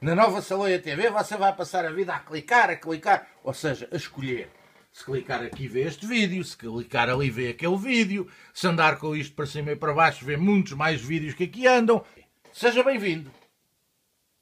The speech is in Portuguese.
Na nova Saloia TV você vai passar a vida a clicar, a clicar, ou seja, a escolher. Se clicar aqui vê este vídeo, se clicar ali vê aquele vídeo, se andar com isto para cima e para baixo vê muitos mais vídeos que aqui andam. Seja bem-vindo!